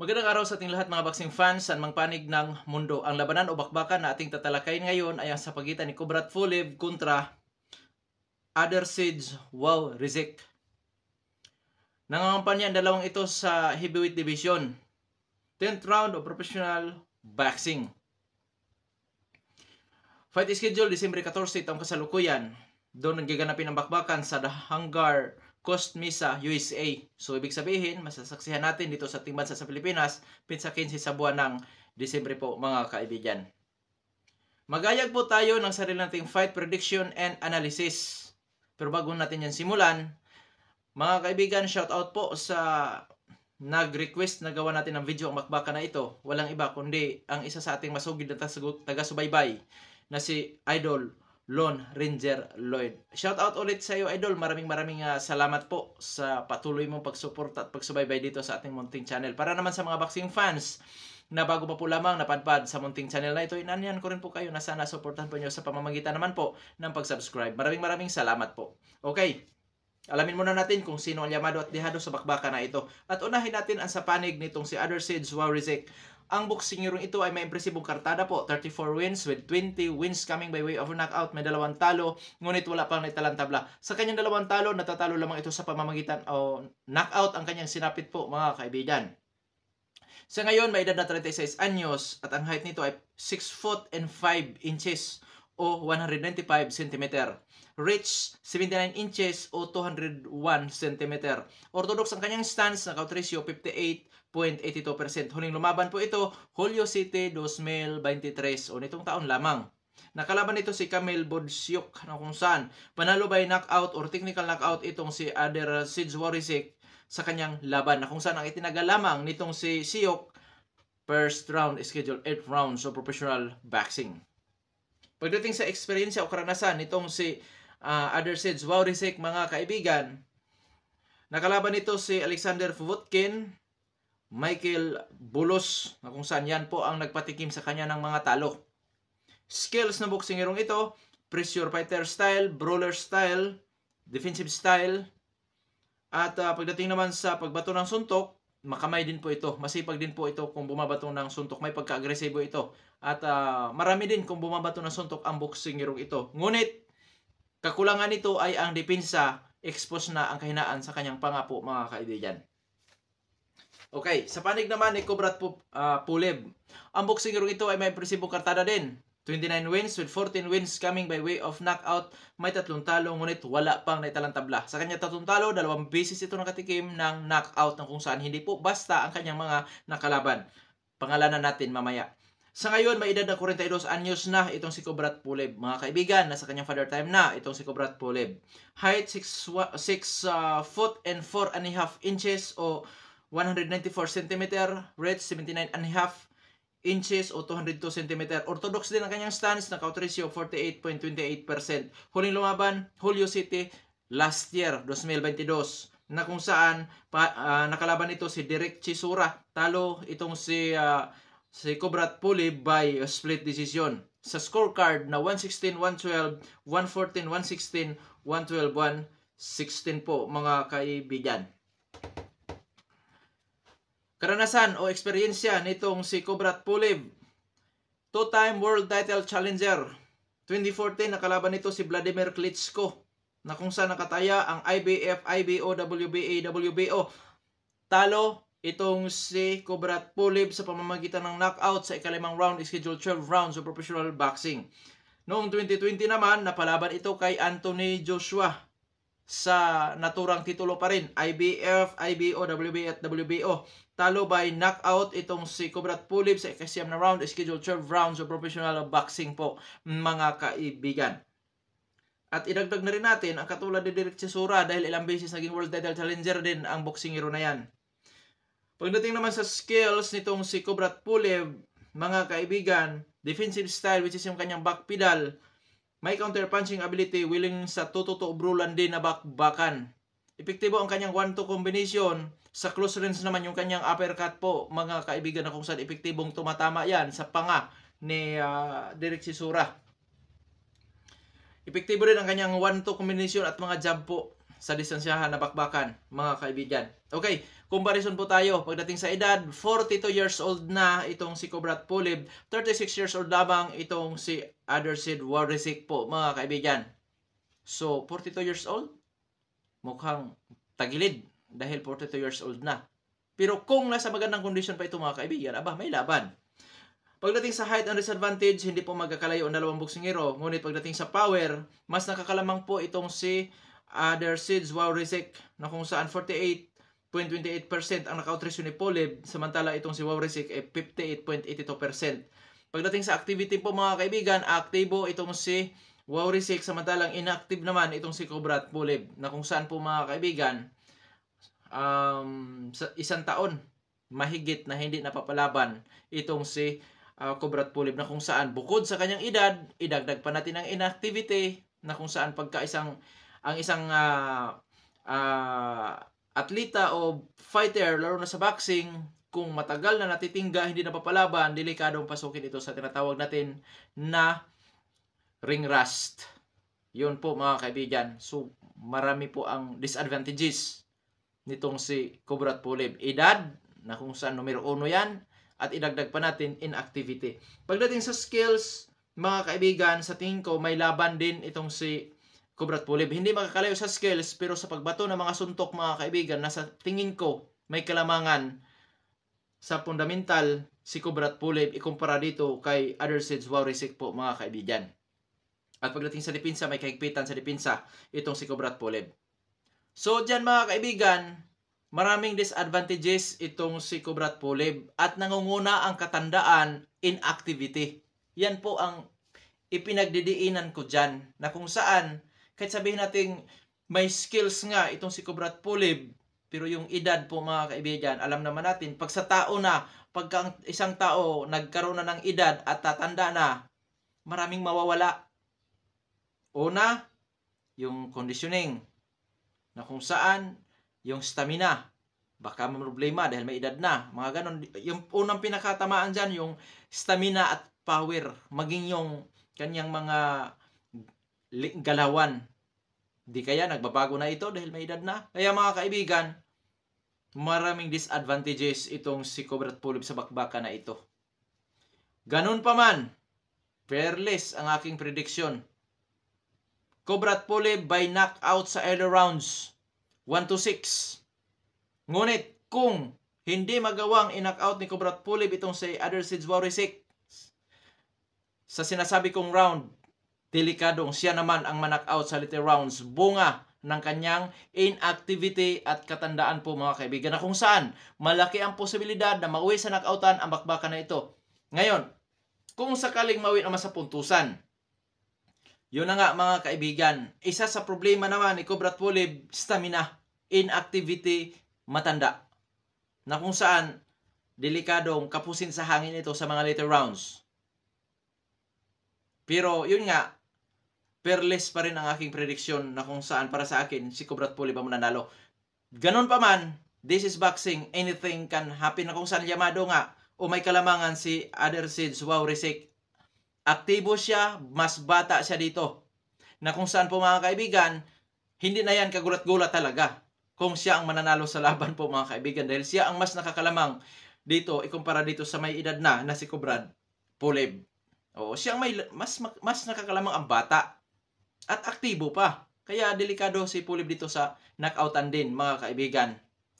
Magandang araw sa ating lahat mga boxing fans, at mga panig ng mundo. Ang labanan o bakbakan na ating tatalakayin ngayon ay ang sa pagitan ni Kubrat Fulev kontra Adersage Wow Rizik. Nangangampanya ang dalawang ito sa heavyweight division. 10th round of professional boxing. Fight is scheduled December 14 taong kasalukuyan. Doon nagaganapin ang bakbakan sa The Hangar Cost Mesa, USA. So, ibig sabihin, masasaksihan natin dito sa ating bansa sa Pilipinas, pinsa 15 sa buwan ng Disyembre po mga kaibigan. Magayag po tayo ng sarili nating fight prediction and analysis. Pero bago natin yan simulan, mga kaibigan, shout out po sa nag-request na gawa natin ng video ang makbaka na ito. Walang iba kundi ang isa sa ating masugid na taga-subaybay na si Idol Lon Ranger Lloyd. Shout out ulit sa iyo idol. Maraming maraming uh, salamat po sa patuloy mong pagsuporta at pagsubaybay dito sa ating Munting Channel. Para naman sa mga boxing fans na bago pa po lamang napadpad sa Munting Channel na ito, inanyan ko rin po kayo na sana suportahan po niyo sa pamamagitan naman po ng pag-subscribe. Maraming maraming salamat po. Okay. Alamin muna natin kung sino ang yamado at dehado sa bakbakan na ito. At unahin natin ang sa panig nitong si Other Sage Wawrizik ang boksingirong ito ay may impresibong kartada po, 34 wins with 20 wins coming by way of knockout, may dalawang talo, ngunit wala pang naitalang tabla. Sa kanyang dalawang talo, natatalo lamang ito sa pamamagitan o knockout ang kanyang sinapit po mga kaibigan. Sa ngayon, may edad na 36 anyos at ang height nito ay 6 foot and 5 inches o 195 cm. Reach, 79 inches o 201 cm. Orthodox ang kanyang stance, nakautresyo 58 0.82%. Huling lumaban po ito, Julio City 2023 o nitong taon lamang. Nakalaban ito si Kamil Bodsyuk na kung saan panalo by knockout or technical knockout itong si Ader Sidzwarisik sa kanyang laban na kung saan ang itinaga lamang nitong si Siok first round schedule 8 rounds of professional boxing. Pagdating sa eksperyensya o karanasan nitong si uh, Ader Sidzwarisik mga kaibigan, nakalaban ito si Alexander Fovotkin Michael Bulos na kung saan yan po ang nagpatikim sa kanya ng mga talo. Skills ng boksingerong ito, pressure fighter style, brawler style, defensive style, at uh, pagdating naman sa pagbato ng suntok, makamay din po ito. Masipag din po ito kung bumabato ng suntok. May pagka-agresibo ito. At uh, marami din kung bumabato ng suntok ang boksingerong ito. Ngunit, kakulangan nito ay ang depensa, expose na ang kahinaan sa kanyang pangapo mga kaibigan. Okay, sa panig naman ni Cobrat uh, ah, Pulib. Ang boxing ito ay may impresibong kartada din. 29 wins with 14 wins coming by way of knockout. May tatlong talo ngunit wala pang naitalang tabla. Sa kanya tatlong talo, dalawang beses ito nakatikim ng knockout ng kung saan hindi po basta ang kanyang mga nakalaban. Pangalanan natin mamaya. Sa ngayon, may edad na 42 anyos na itong si Cobrat Pulib. Mga kaibigan, nasa kanyang father time na itong si Cobrat Pulib. Height 6 uh, ah, foot and 4 and a half inches o 194 cm, reach 79 and a half inches o 202 cm. Orthodox din ang kanyang stance, knockout ratio 48.28%. Huling lumaban, Julio City last year, 2022, na kung saan pa, uh, nakalaban ito si Derek Chisura. Talo itong si uh, si Cobrat Puli by split decision. Sa scorecard na 116, 112, 114, 116, 112, 116 po mga kaibigan karanasan o eksperyensya nitong si Kubrat Pulev. Two-time world title challenger. 2014 nakalaban nito si Vladimir Klitschko na kung saan nakataya ang IBF, IBO, WBA, WBO. Talo itong si Kubrat Pulev sa pamamagitan ng knockout sa ikalimang round, schedule 12 rounds of professional boxing. Noong 2020 naman, napalaban ito kay Anthony Joshua sa naturang titulo pa rin, IBF, IBO, WBA at WBO talo by knockout itong si Cobrat Pulip sa ikasiyam na round, schedule 12 rounds of professional boxing po mga kaibigan. At idagdag na rin natin ang katulad ni Derek Chisora dahil ilang beses naging world title challenger din ang boxing hero na yan. Pagdating naman sa skills nitong si Cobrat Pulev, mga kaibigan, defensive style which is yung kanyang back pedal, may counter punching ability, willing sa tututo brulan din na bakbakan. Epektibo ang kanyang 1-2 combination. Sa close range naman yung kanyang uppercut po, mga kaibigan na kung saan epektibong tumatama yan sa panga ni uh, Derek Sisura. Epektibo rin ang kanyang 1-2 combination at mga jab po sa distansyahan na bakbakan, mga kaibigan. Okay, comparison po tayo. Pagdating sa edad, 42 years old na itong si Kobrat Pulib, 36 years old lamang itong si Adersid Warisic po, mga kaibigan. So, 42 years old, mukhang tagilid dahil 42 years old na. Pero kung nasa magandang kondisyon pa ito mga kaibigan, aba, may laban. Pagdating sa height and disadvantage, hindi po magkakalayo ang dalawang boksingero. Ngunit pagdating sa power, mas nakakalamang po itong si Adersids uh, Wawrizik na kung saan 48.28% ang knockout ratio ni Polib, samantala itong si Wawrizik ay 58.82%. Pagdating sa activity po mga kaibigan, aktibo itong si Wow Risik, samantalang inactive naman itong si Kobrat Pulib na kung saan po mga kaibigan, um, sa isang taon mahigit na hindi napapalaban itong si uh, ah, Cobrat Pulib na kung saan bukod sa kanyang edad, idagdag pa natin ang inactivity na kung saan pagka isang ang isang uh, uh, atleta o fighter laro na sa boxing kung matagal na natitingga hindi napapalaban delikadong pasukin ito sa tinatawag natin na ring rust. Yun po mga kaibigan. So, marami po ang disadvantages nitong si Cobra at Pulib. Edad, na kung saan numero 1 yan, at idagdag pa natin inactivity. Pagdating sa skills, mga kaibigan, sa tingin ko may laban din itong si Cobra at Pulib. Hindi makakalayo sa skills, pero sa pagbato ng mga suntok mga kaibigan, nasa tingin ko may kalamangan sa fundamental si Cobra at Pulib ikumpara dito kay Other Seeds Warisik po mga kaibigan. At pagdating sa depensa, may kahigpitan sa depensa itong si Cobrat Poleb. So dyan mga kaibigan, maraming disadvantages itong si Cobrat Polib at nangunguna ang katandaan in activity. Yan po ang ipinagdidiinan ko dyan na kung saan kahit sabihin natin may skills nga itong si Cobrat Polib pero yung edad po mga kaibigan, alam naman natin, pag sa tao na, pagka isang tao nagkaroon na ng edad at tatanda na, maraming mawawala Una, yung conditioning na kung saan yung stamina baka may problema dahil may edad na mga ganun. yung unang pinakatamaan diyan yung stamina at power maging yung kanyang mga galawan di kaya nagbabago na ito dahil may edad na kaya mga kaibigan maraming disadvantages itong si Cobra at sa bakbakan na ito ganun pa man fairless ang aking prediction Kobrat Pulev by knockout sa early rounds 1 to 6. Ngunit kung hindi magawang in-knockout ni Kobrat Pulev itong si Other Seeds Warisik sa sinasabi kong round, delikadong siya naman ang manockout sa later rounds. Bunga ng kanyang inactivity at katandaan po mga kaibigan na kung saan malaki ang posibilidad na mauwi sa knockoutan ang bakbakan na ito. Ngayon, kung sakaling mauwi naman sa puntusan, yun na nga mga kaibigan, isa sa problema naman ni Cobra Tulib, stamina, inactivity, matanda. Na kung saan, delikadong kapusin sa hangin ito sa mga later rounds. Pero yun nga, perles pa rin ang aking prediksyon na kung saan para sa akin si Cobra Tulib ang mananalo. Ganon pa man, this is boxing, anything can happen na kung saan Yamado nga o may kalamangan si Adersid Suwaw Risik aktibo siya, mas bata siya dito. Na kung saan po mga kaibigan, hindi na yan kagulat-gulat talaga kung siya ang mananalo sa laban po mga kaibigan dahil siya ang mas nakakalamang dito ikumpara dito sa may edad na na si Kubrad Pulib. O siya ang may mas mas nakakalamang ang bata at aktibo pa. Kaya delikado si Pulib dito sa knockoutan din mga kaibigan.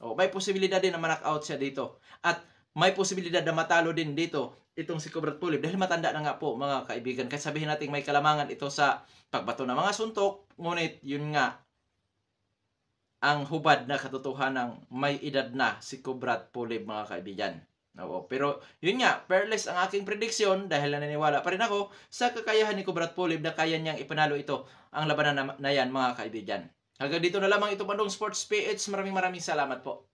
O, may posibilidad din na ma-knockout siya dito. At may posibilidad na matalo din dito itong si Cobrat Pulib dahil matanda na nga po mga kaibigan. Kahit sabihin natin may kalamangan ito sa pagbato ng mga suntok, ngunit yun nga ang hubad na katotohanan ng may edad na si Cobrat Pulib mga kaibigan. Oo, pero yun nga, peerless ang aking prediksyon dahil naniniwala pa rin ako sa kakayahan ni Cobrat Pulib na kaya niyang ipanalo ito ang labanan na, na yan mga kaibigan. Hanggang dito na lamang ito Bandung Sports PH. Maraming maraming salamat po.